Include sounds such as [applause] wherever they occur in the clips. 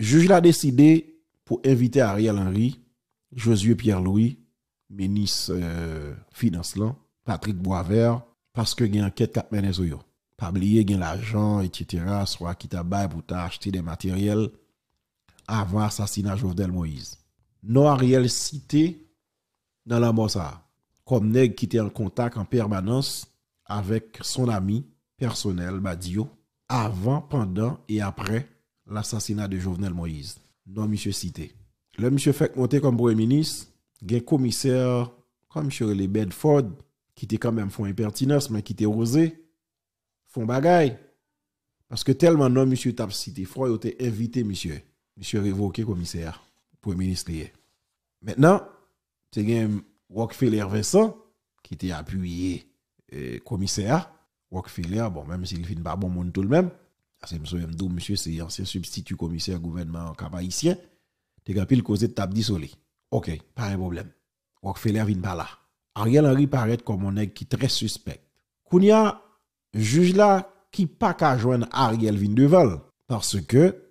Juge l'a décidé pour inviter Ariel Henry, Josué Pierre-Louis, ministre euh, financement, Patrick Boisvert, parce que il y a une enquête qui mené sur Pas oublier l'argent etc. soit qui t'a pour acheter des matériels avant l'assassinat Jovenel Moïse. Non Ariel cité dans la Mossa comme nèg qui était en contact en permanence avec son ami personnel Badio avant, pendant et après l'assassinat de Jovenel Moïse. Non, monsieur cité. Le monsieur fait monter comme premier ministre, un commissaire comme M. les Bedford, qui était quand même font impertinence, mais qui était rosé, font bagaille. Parce que tellement non, monsieur tap cité, était invité, monsieur. Monsieur révoqué commissaire, premier ministre. Maintenant, c'est un Rockefeller Vincent, qui était appuyé euh, commissaire. Rockefeller, bon, même s'il finit pas bon monde tout le même, M. monsieur, c'est ancien substitut commissaire gouvernement kabaïsien. T'es capable de causer table d'isolé. Ok, pas de problème. Rockefeller vient pas là. Ariel Henry paraît comme un nègre qui est très suspect. Kounia, juge là qui pas qu'à joindre Ariel Vindeval Parce que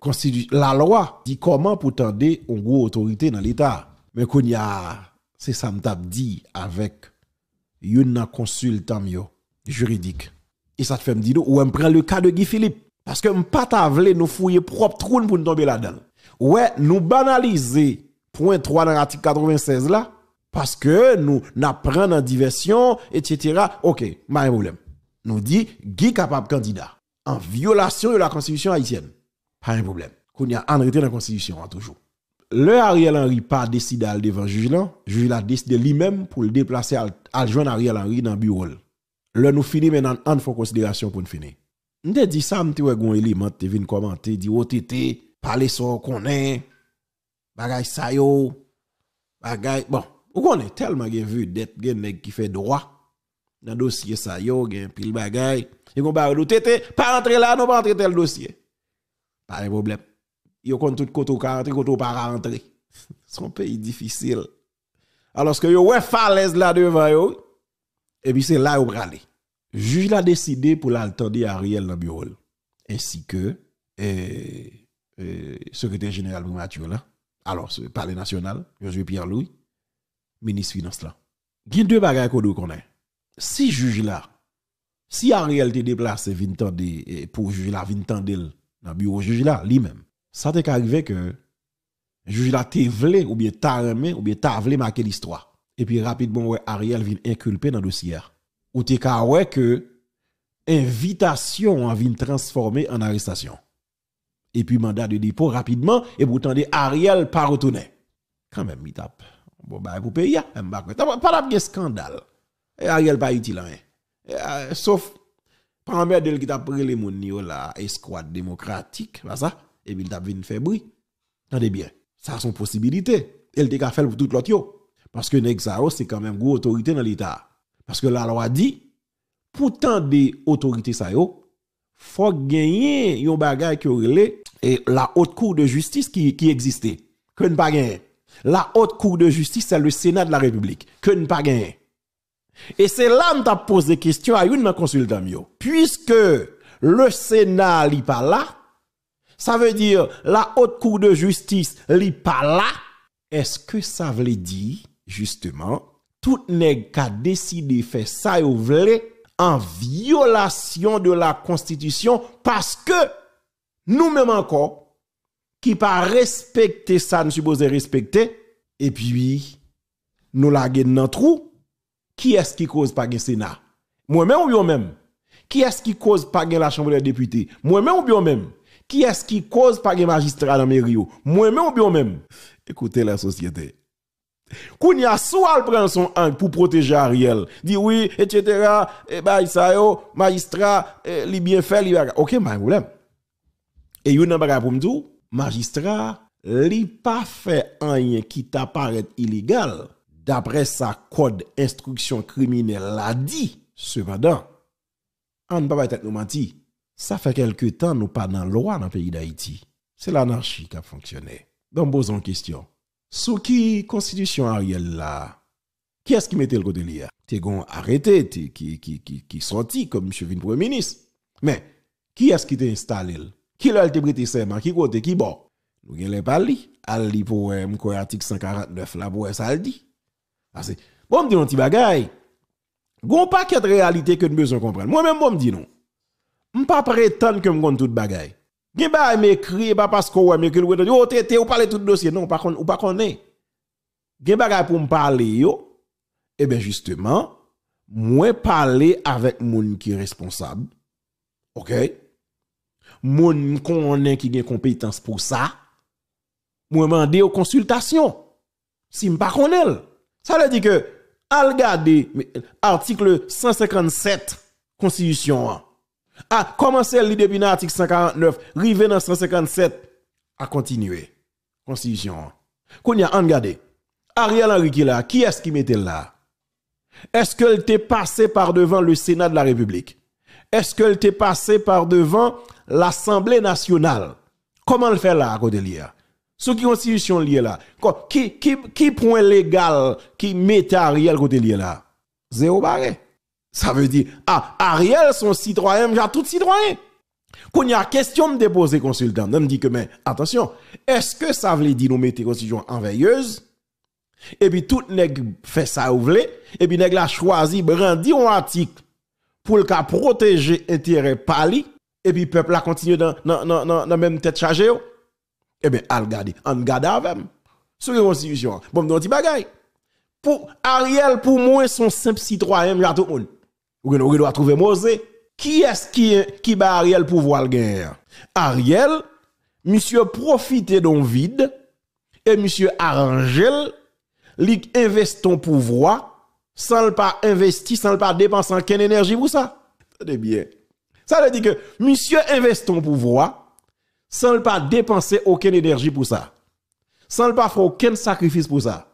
la loi dit comment pour tendre une grosse autorité dans l'État. Mais Kounia, c'est ça me dit avec une consultant juridique. Et ça te fait me dire, ou on prend le cas de Guy Philippe. Parce que nous ne nous fouiller propre trou pour nous tomber là-dedans. Ouais, nous banaliser point 3 dans l'article 96 là, parce que nous apprenons en diversion, etc. Ok, pas de problème. Nous dit, qui capable candidat en violation de la constitution haïtienne. Pas de problème. Qu'on y a en dans la constitution, hein, toujours. Le Ariel Henry pas décidé à devant juge là, juge là décidé lui-même pour le déplacer à, l'adjoint Ariel Henry dans le bureau. Le nous finit maintenant en considération pour nous finir. Nde di sa mte wè gwen tu te commenter, komante, di o tete, pale so est, bagay yo, bagay, bon, ou konen tellement gen vu d'être gen qui ki fe droit, nan sa ça, gen pil bagay, yon e kon barre do tete, pa rentrer la, non pa rentrer tel dossier, Pas de problème. Yo kon tout koto ka rentre, koto pa rentre. [laughs] Son pays difficile. Alors que yo ouais falaise là devant yo, et puis c'est là où brali juge l'a décidé pour l'attendre Ariel dans le bureau, ainsi que le eh, eh, secrétaire général primature là, alors le palais national, Josué Pierre-Louis, ministre finance là. Il y a deux bagages qu'on connaît. Si juge là, si Ariel te déplacé, eh, pour juge là, dans le bureau juge là, lui-même, ça t'est arrivé que juge là te ou bien t'a remé, ou bien t'a vle marquer l'histoire. Et puis rapidement, Ariel vient inculpé dans le dossier ou t'es ouais que invitation a vin transformée en arrestation. Et puis mandat de dépôt rapidement et pourtant, Ariel Ariel pas retourner. Quand même il tape. Bon bah a hein, bah, pas de scandale. Et Ariel pas utile hein. euh, Sauf, Sauf pas de qui tape pris les moun oh la escouade démocratique, pas bah, ça et puis il t'a vin faire bruit. Attendez bien. Ça a son possibilité. Elle ka faire pour tout l'autre Parce que Nexaro oh, c'est quand même gros autorité dans l'état. Parce que la loi dit, pourtant des autorités il faut gagner yon bagay qui et la haute cour de justice qui, existait. Que ne pas gagner. La haute cour de justice, c'est le Sénat de la République. Que ne pas gagner. Et c'est là que tu posé question à une consultant. Puisque le Sénat n'est pas là, ça veut dire la haute cour de justice n'est pas là. Est-ce que ça veut dire, justement, tout nèg qui a décidé de faire ça yo en violation de la constitution parce que nous-mêmes encore qui pas respecter ça nous supposons respecter et puis nous l'avons dans trou qui est-ce qui cause pas le sénat moi-même ou bien même qui est-ce qui cause pas la chambre des députés moi-même ou bien même qui est-ce qui cause pas les magistrats dans mairie moi-même ou bien même écoutez la société Kounia, soit prend son angle pour protéger Ariel, dit oui, etc., et e bah, ça yo, magistrat, il e, li bien fait, li Ok, pas problème. Et yon problème pour me magistrat, li pas fait rien qui t'apparaît illégal, d'après sa code instruction criminelle l'a dit. Cependant, on ne peut pas être nous ça fait quelque temps nous pas dans la loi dans le pays d'Haïti. C'est l'anarchie qui a fonctionné. Donc, posons une question. Sous qui constitution Ariel là Qui est-ce qui mettait le côté là T'es gon arrêté, qui qui qui qui sorti comme monsieur vin premier ministre. Mais qui est-ce qui t'a installé Qui l'a été prêté serment Qui côté qui bon Nous gen les li, al li pour euh, article 149 là pour euh, ça le dit. Ah, bon me dit un petit bagaille. Gon paquet de réalité que nous besoin comprendre. Moi même bon me dit non. M'pas prétendre que me connais toute bagaille. Gen ba m'écrit pas parce qu'on ouais mais que le ou traité ou parler tout dossier non pas qu'on ou pas connaît. Gen bagay pour me parler yo. Eh ben justement, moi parler avec moun qui responsable. OK Moun connaît qui gen compétence pour ça. Moi demander aux consultations. Si me pas connaît. Ça veut dire que al regarder article 157 constitution ah, commencez le depuis l'article 149, rivé dans 157, à continuer. Constitution. Qu'on a, regardez. Ariel Henry qui là, qui est-ce qui mettait là? Est-ce qu'elle t'est passée par devant le Sénat de la République? Est-ce qu'elle t'est passé par devant l'Assemblée nationale? Comment le faire là, à côté Sous qui constitution lié là? Qui, qui, qui point légal qui met Ariel côté là? Zéro barré. Ça veut dire, ah, Ariel, son citoyen, j'ai tout citoyen. Quand il y a question de déposer consultant, on me dit que, mais attention, est-ce que ça veut dire nous mettre constitution en veilleuse? Et puis tout nèg fait ça ou et puis nèg la choisi brandi un article pour le cas protéger intérêt pali, et puis peuple la continue dans dans dans dans même tête chargée. Oh. Eh bien, elle garde, on garde avec. Sur les constitution. Bon, on dit bagay. Pour Ariel pour moi son simple citoyen, j'ai tout le monde. Ou nous doit trouver Mose Qui est-ce qui, qui bat Ariel pour voir le Ariel, monsieur profite d'un vide, et monsieur Arangel, lui investit ton pouvoir, sans le pas investir, sans le pas dépenser quelle énergie pour ça. Tenez bien. Ça veut dire que monsieur Investit ton pouvoir, sans le pas dépenser aucune énergie pour ça. Sans le pas faire aucun sacrifice pour ça.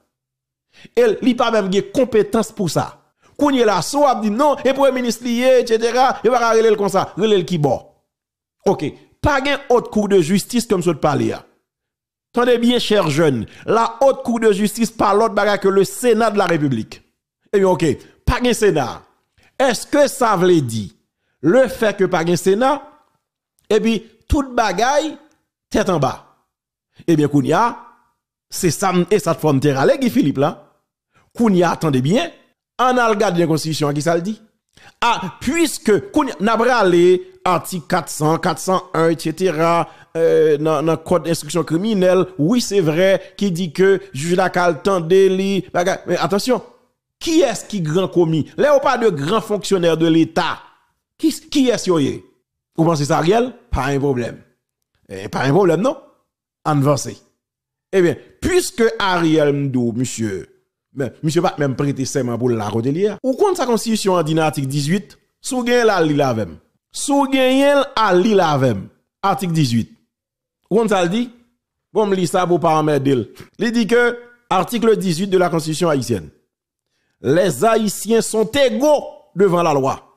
Et il pas même des compétences pour ça. Kounye la so là, dit non, e et premier ministre lié, etc. Il va le comme ça, le qui boit Ok. Pas gen haute cour de justice comme ce parler là. Tendez bien, chers jeune la haute cour de justice parle l'autre bagaille que le Sénat de la République. Eh bien, ok. Pas gen Sénat. Est-ce que ça veut dire le fait que pas gen Sénat, eh bien, toute bagaille, tête en bas. Eh bien, Kounia, c'est ça, et ça te forme Guy Philippe là. Kounia, attendez bien, en a de la constitution qui ça le dit. Ah, puisque qu'on n'a bralé article 400, 401, etc., dans le code d'instruction criminelle, oui, c'est vrai, qui dit que juge la temps délit. Mais attention, qui est-ce qui grand commis? Là, on parle de grand fonctionnaire de l'État. Qui, qui est-ce qui Vous pensez ça, Ariel? Pas un problème. Eh, pas un problème, non? Avancez. Eh bien, puisque Ariel Mdou, monsieur, mais monsieur pas même prêter serment pour la côté lié. Ou compte sa constitution en dit article 18, sous la lavem. Sous la Article 18. Où compte ça dit Bon, lis ça pour pas Il dit que article 18 de la constitution haïtienne. Les haïtiens sont égaux devant la loi.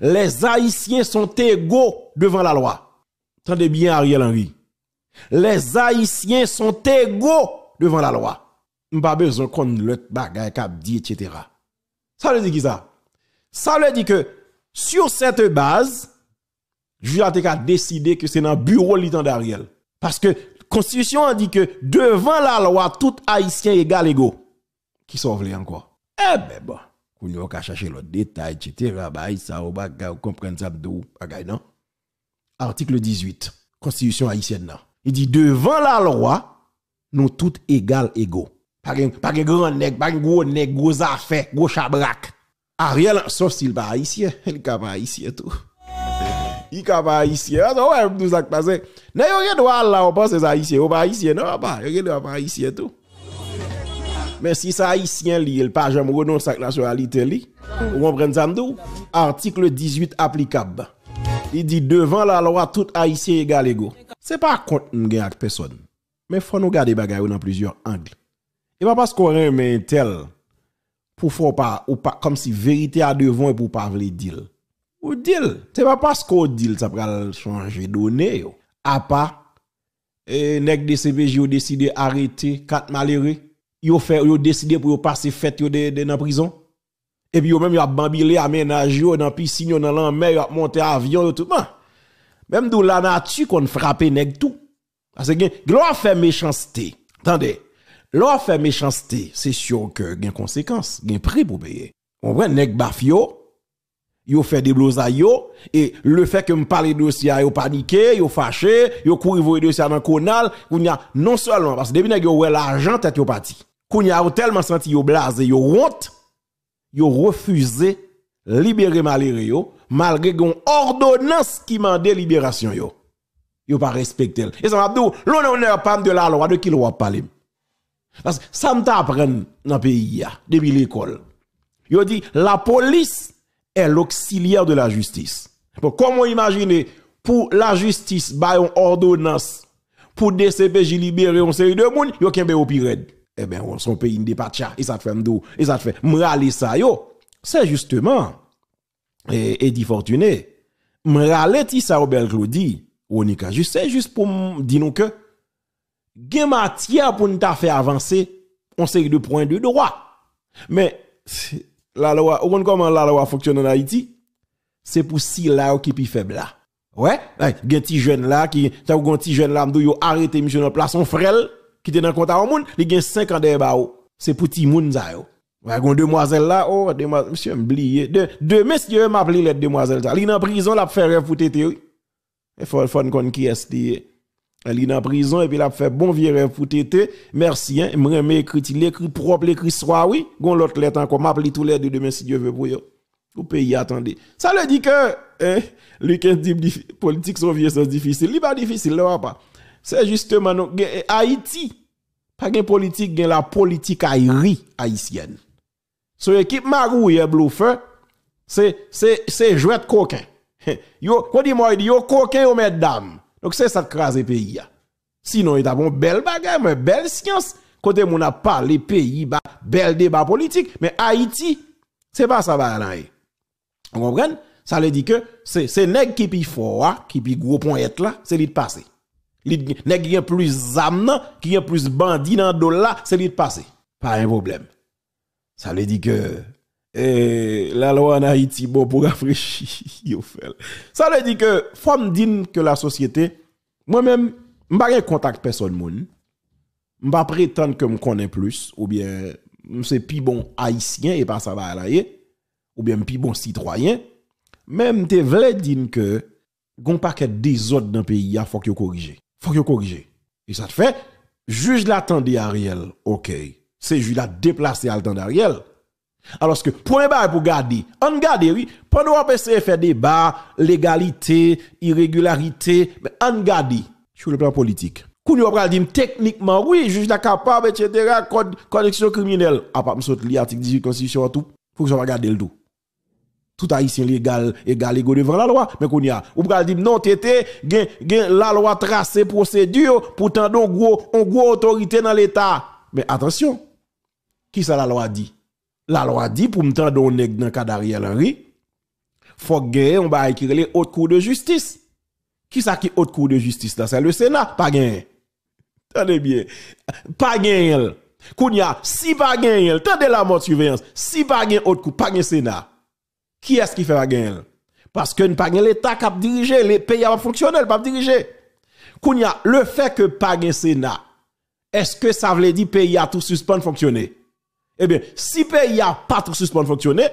Les haïtiens sont égaux devant la loi. Tendez bien Ariel Henry. Les haïtiens sont égaux devant la loi pas besoin qu'on l'autre bagaille dit, etc. Ça veut dire qui ça? Ça veut dire que sur cette base, juge a décidé que c'est dans le bureau litan d'Ariel. Parce que la Constitution a dit que devant la loi, tout haïtien égal égaux. Qui sauve veut encore? Eh ben bon, bah, qu'on pas à chercher le détail, etc. Bah, bah ça, on va comprendre ça, non? Article 18, Constitution haïtienne, Il dit devant la loi, nous tous égal égaux. Pas de grand nègre, pas de gros nègre, gros affaire, gros chabrak. Ariel, sauf s'il pas haïtien, hein. il n'est pas haïtien hein, tout. [laughs] Il n'est pas haïtien. Hein. Alors, ah, ouais, nous a passé. Non, il droit là, on pense haïtien, on pas haïtien, non, pas, il droit pas haïtien tout. Mais si ça haïtien li, il pas jamais renonce à la nationalité li. Vous comprenez ça Article 18 applicable. Il dit devant la loi tout haïtien égal égaux. n'est pas contre nous avec personne. Mais il faut nous garder choses dans plusieurs angles. Et pas parce qu'on remet tel pour faire pas ou pas comme si vérité à devant et pour pas vle deal. Ou deal, c'est pas parce qu'on deal ça va changer données à part et nèg de CPJ ont décidé arrêter quatre malheureux, ils ont fait ils ont décidé pour passer fête de de dans prison. Et puis, même, ont ont bambilé, aménagé, dans piscine, dans la mer, monté avion, tout. Même de la nature qu'on frappe nèg tout. Parce que, gloire fait méchanceté. Attendez. L'on fait méchanceté, c'est sûr que y a des conséquences, prix pour payer. On voit nèg bafio, yo fait des blouses yo, et le fait que me parle de dossier, yo paniqué, yo fâché, yo courir de dossier dans le canal, non seulement, parce que depuis nèg ont eu l'argent, t'es yo parti. y a tellement senti yo blasé, yo honte, yo refusé, libérer malgré malgré une ordonnance qui m'a libération yo. Yo pas respecté. Et ça m'a dit, ne parle pas de la loi, de qui l'on parle. Parce que ça m'apprend dans le pays, depuis l'école. Il dit, la police est l'auxiliaire de la justice. comment imaginer pour la justice, bah, une ordonnance pour DCPJ libérer une série de monde, yo est au pire. Eh bien, son pays n'est pas et ça te fait ça fait m'raler ça yo. C'est justement, et, et dit Fortuné, m'raler ti ça au bel Claudie, ou c'est juste pour dire nous que, des matière pour nous faire avancer on série de points de droit. Mais la loi, ou comment la loi fonctionne en Haïti, c'est pour si là qui est faible là. Ouais, y ti jeune là qui t'as un petit jeune là m'dou yo arrêté monsieur dans place son frère qui était dans le compte à monde, il gen 5 ans derrière C'est pour ti moun ça yo. Ouais, gon demoiselle là, oh demoiselle monsieur m'blie. De de monsieur m'appeler les demoiselle ça. Il est en prison là faire rêve pour tété. Il faut faut qu'on qui est elle est en prison et puis elle a fait bon vieux rêve pour tété. Merci, hein. me écrit, il écrit propre, l'écrit soi oui. Gon l'autre lettre encore, m'appelle tous les de demain si Dieu veut pour Vous Au pays, attendez. Ça le dit que, eh, les politiques sont vieux, c'est difficile. Il pas difficile, là, pas. C'est justement, non, eh, Haïti, pas gen politique, gen la politique aïri haïtienne. So équipe Marou et eh, c'est, c'est, c'est jouet coquin. [laughs] Yo, quoi dis-moi, yo coquin, yo mesdames. Donc c'est ça qui crase le pays. Sinon, il y a bon belle bagarre, mais belle science. Côté mon a parlé pays, ba, bel débat politique. Mais Haïti, c'est pas ça, va eh. Vous comprenez? Ça veut dire que c'est nèg qui pi fort, ah, qui pi gros point là, c'est lui passé. les Nèg qui a plus âme, qui a plus bandit dans dollar, c'est les passé. Pas un problème. Ça veut dire que et la loi en Haïti, bon, pour rafraîchir, [laughs] Ça veut dire que, faut digne que la société, moi-même, je rien contact personne. Je ne prétendre que je connais plus, ou bien je suis plus bon haïtien et pas ça va aller, ou bien plus bon citoyen. Même te veux dire que, gon paquet des autres dans pays, il faut que corriger. faut que corriger. Et ça te fait, juge l'attendait Ariel, ok. C'est juge la déplacé à Riel. Ariel. Alors que, point bas pour garder, on garde, oui, pendant on peut se faire débat, légalité, irrégularité, mais on garde sur le plan politique. Quand on va dire techniquement, oui, juge la capable, etc., code, connexion criminelle, à ah, part me l'article 18 constitution, tout, faut que je regarde le tout. Tout haïtien légal, égal, égal devant la loi, mais qu'on y a, on va dire non, tété, la loi tracée procédure, pourtant, on gros, on gros autorité dans l'État. Mais attention, qui ça la loi dit? la loi dit pour me tendre un nègre dans cas d'Ariel Henry, faut gagner on va écrire les haute cours de justice. Qui ça qui haute cour de justice là, c'est le Sénat, pas gagné. Tenez bien. Pas gagné. Kounya, si pas gagné, tenez la mort surveillance, si pas gagné haute cour, pas gagné Sénat. Qui est-ce qui fait pas Parce que pas gagné l'état qui a dirigé, les pays a fonctionné, pas diriger. Kounya, le fait que pas gagné Sénat, est-ce que ça veut dire pays a tout suspend fonctionner eh bien, si le pays n'a pas tout suspendre fonctionner,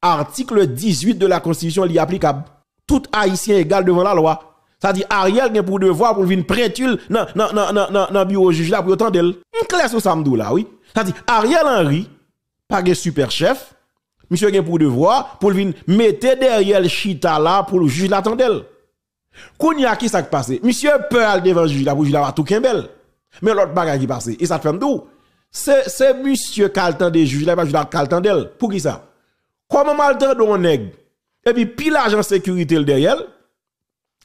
article 18 de la Constitution est applicable. Tout Haïtien égal devant la loi. Ça dit Ariel n'est pour devoir pour venir prêtule dans le bureau juge là pour autant d'elle. Classe clair sur là, oui. Ça dit Ariel Henry, pas de super chef, monsieur gen pour devoir pour venir mettre derrière chita là pour le juge l'attendre. Kounia qui s'est passé? Monsieur peur devant le juge là pour le juge là tout bel. Mais l'autre bagage qui passé, et ça te fait c'est monsieur Caltan des juges, là, pas juge Caltan d'elle. Pour qui ça? Comment mal temps on nèg? Et puis, pile agent sécurité derrière.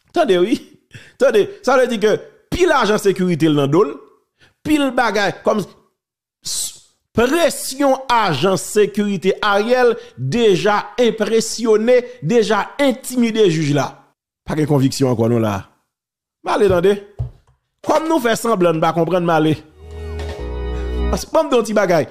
Attendez, oui. Attendez, ça veut dire que pile agent sécurité le dans pile bagay, comme pression agent sécurité Ariel, déjà impressionné, déjà intimidé juge là. Pas de conviction encore, nous là. Malé, attendez. Comme nous fait semblant de pas comprendre malé. Parce que, bon, petit bagay,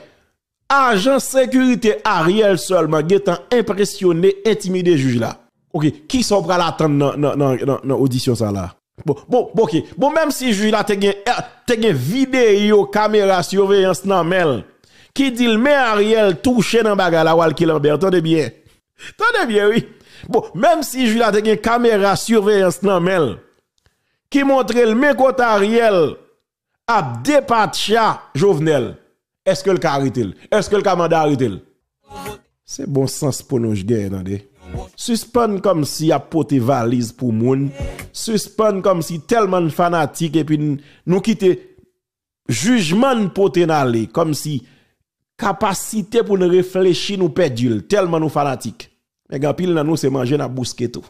agent sécurité Ariel seulement, qui est impressionné, intimidé juge là. Ok, qui sont prêts à l'attendre dans l'audition ça là? Bon, bon, ok. Bon, même si juge là, te eh, gen vidéo, caméra, surveillance nan mel, qui dit le mais Ariel touché dans bagay la en Lambert, attendez bien. Attendez bien, oui. Bon, même si juge là, te une caméra, surveillance nan mel, qui montre le mec Ariel, a dépatcha Jovenel. Est-ce que le cas Est-ce que le cas mandat C'est bon sens pour nous gagner, attendez. Suspend comme si a poté valise pour moun. Suspend comme si tellement de fanatiques et puis nous quitter jugement pour comme si capacité pour nous réfléchir nous perdule. tellement nous fanatiques. Mais quand pile nous c'est manger na bousquet tout.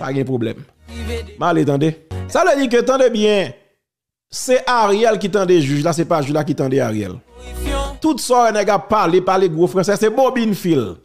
Pas de problème. Mal attendez. Ça veut dire que de bien c'est Ariel qui tendait juge là, c'est pas Jules qui tendait Ariel. Tout sortes n'est pas, parler, parler gros français, c'est Phil